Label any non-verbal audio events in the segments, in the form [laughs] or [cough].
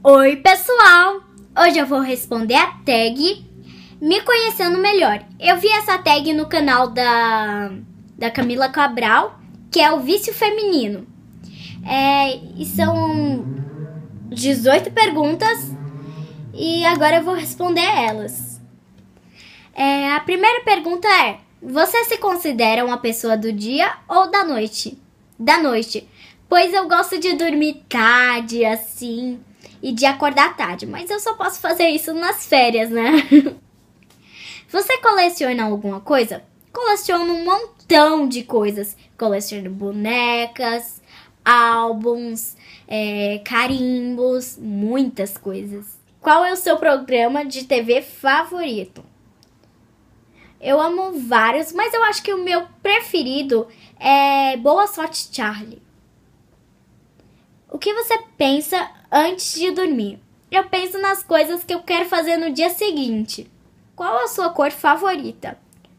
Oi, pessoal! Hoje eu vou responder a tag Me Conhecendo Melhor. Eu vi essa tag no canal da, da Camila Cabral, que é o Vício Feminino. É, e são 18 perguntas e agora eu vou responder elas. É, a primeira pergunta é: Você se considera uma pessoa do dia ou da noite? Da noite, pois eu gosto de dormir tarde, assim e de acordar tarde, mas eu só posso fazer isso nas férias, né? [laughs] Você coleciona alguma coisa? Coleciono um montão de coisas. Coleciono bonecas, álbuns, é, carimbos, muitas coisas. Qual é o seu programa de TV favorito? Eu amo vários, mas eu acho que o meu preferido é Boa Sorte Charlie. O que você pensa antes de dormir. Eu penso nas coisas que eu quero fazer no dia seguinte. Qual a sua cor favorita?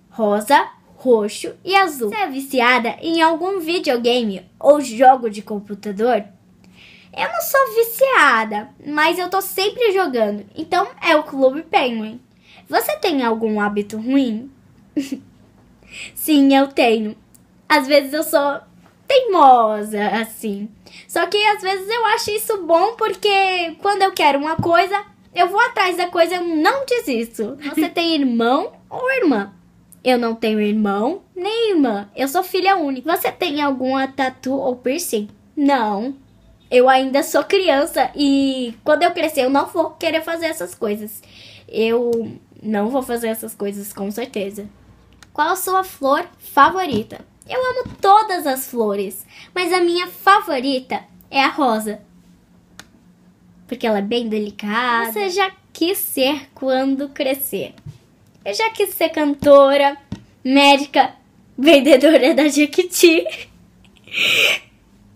Rosa, roxo e azul. Você é viciada em algum videogame ou jogo de computador? Eu não sou viciada, mas eu tô sempre jogando, então é o Clube Penguin. Você tem algum hábito ruim? [laughs] Sim, eu tenho. Às vezes eu sou teimosa, assim. Só que às vezes eu acho isso bom porque quando eu quero uma coisa, eu vou atrás da coisa, eu não desisto. Você [laughs] tem irmão ou irmã? Eu não tenho irmão nem irmã. Eu sou filha única. Você tem alguma tatu ou piercing? Não. Eu ainda sou criança e quando eu crescer eu não vou querer fazer essas coisas. Eu não vou fazer essas coisas com certeza. Qual a sua flor favorita? Eu amo todas as flores, mas a minha favorita é a rosa. Porque ela é bem delicada. Você já quis ser quando crescer. Eu já quis ser cantora, médica, vendedora da Jequiti.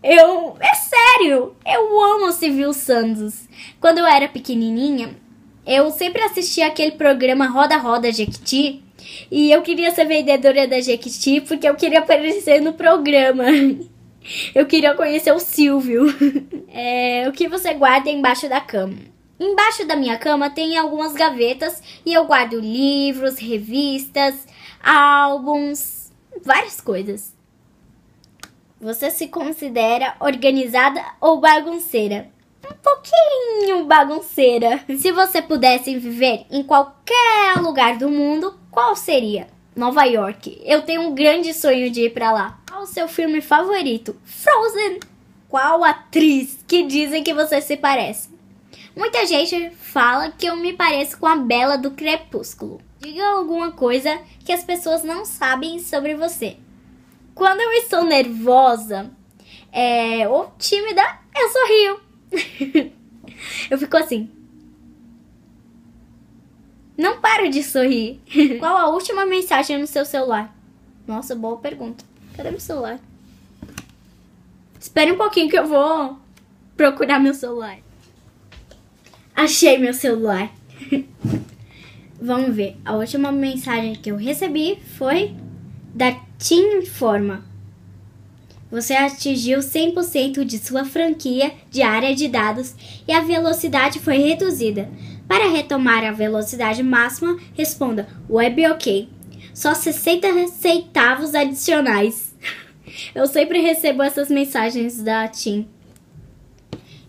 Eu. É sério! Eu amo Civil Santos. Quando eu era pequenininha, eu sempre assistia aquele programa Roda Roda Jequiti e eu queria ser vendedora da Jequiti porque eu queria aparecer no programa. [laughs] Eu queria conhecer o Silvio. [laughs] É, o que você guarda embaixo da cama? Embaixo da minha cama tem algumas gavetas e eu guardo livros, revistas, álbuns, várias coisas. Você se considera organizada ou bagunceira? Um pouquinho bagunceira. Se você pudesse viver em qualquer lugar do mundo, qual seria? Nova York. Eu tenho um grande sonho de ir para lá. Qual o seu filme favorito? Frozen. Qual atriz que dizem que você se parece? Muita gente fala que eu me pareço com a Bela do Crepúsculo. Diga alguma coisa que as pessoas não sabem sobre você. Quando eu estou nervosa é, ou tímida, eu sorrio. [laughs] eu fico assim. Não paro de sorrir. [laughs] Qual a última mensagem no seu celular? Nossa, boa pergunta. Cadê meu celular? Espere um pouquinho que eu vou procurar meu celular. Achei meu celular. [laughs] Vamos ver. A última mensagem que eu recebi foi da Tim Informa você atingiu 100% de sua franquia de área de dados e a velocidade foi reduzida. Para retomar a velocidade máxima, responda web ok. Só 60 centavos adicionais. [laughs] Eu sempre recebo essas mensagens da Tim.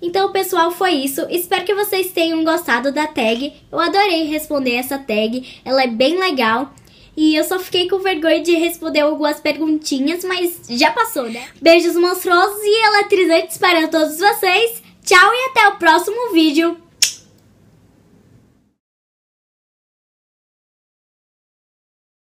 Então, pessoal, foi isso. Espero que vocês tenham gostado da tag. Eu adorei responder essa tag. Ela é bem legal e eu só fiquei com vergonha de responder algumas perguntinhas, mas já passou, né? Beijos monstruosos e eletrizantes para todos vocês. Tchau e até o próximo vídeo.